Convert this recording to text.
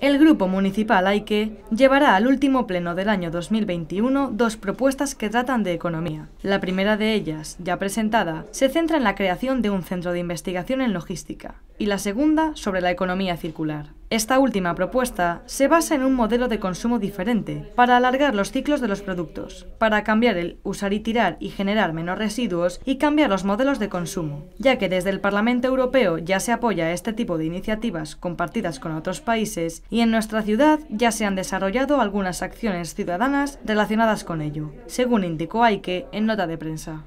El Grupo Municipal AIKE llevará al último pleno del año 2021 dos propuestas que tratan de economía. La primera de ellas, ya presentada, se centra en la creación de un centro de investigación en logística y la segunda sobre la economía circular. Esta última propuesta se basa en un modelo de consumo diferente para alargar los ciclos de los productos, para cambiar el usar y tirar y generar menos residuos y cambiar los modelos de consumo, ya que desde el Parlamento Europeo ya se apoya este tipo de iniciativas compartidas con otros países y en nuestra ciudad ya se han desarrollado algunas acciones ciudadanas relacionadas con ello, según indicó Aike en nota de prensa.